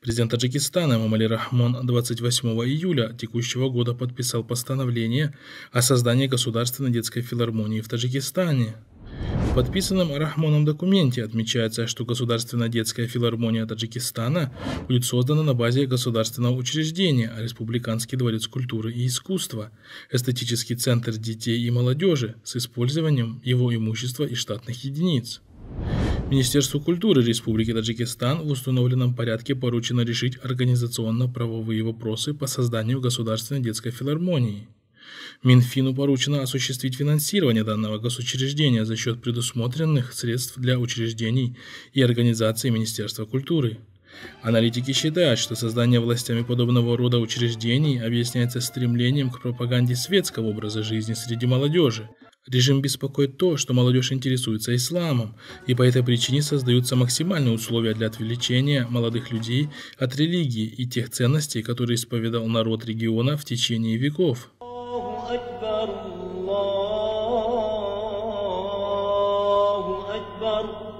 Президент Таджикистана Мамали Рахмон 28 июля текущего года подписал постановление о создании Государственной детской филармонии в Таджикистане. В подписанном Рахмоном документе отмечается, что Государственная детская филармония Таджикистана будет создана на базе государственного учреждения Республиканский дворец культуры и искусства, эстетический центр детей и молодежи с использованием его имущества и штатных единиц. Министерству культуры Республики Таджикистан в установленном порядке поручено решить организационно-правовые вопросы по созданию Государственной детской филармонии. Минфину поручено осуществить финансирование данного госучреждения за счет предусмотренных средств для учреждений и организаций Министерства культуры. Аналитики считают, что создание властями подобного рода учреждений объясняется стремлением к пропаганде светского образа жизни среди молодежи, Режим беспокоит то, что молодежь интересуется исламом, и по этой причине создаются максимальные условия для отвлечения молодых людей от религии и тех ценностей, которые исповедал народ региона в течение веков. Allahu Akbar.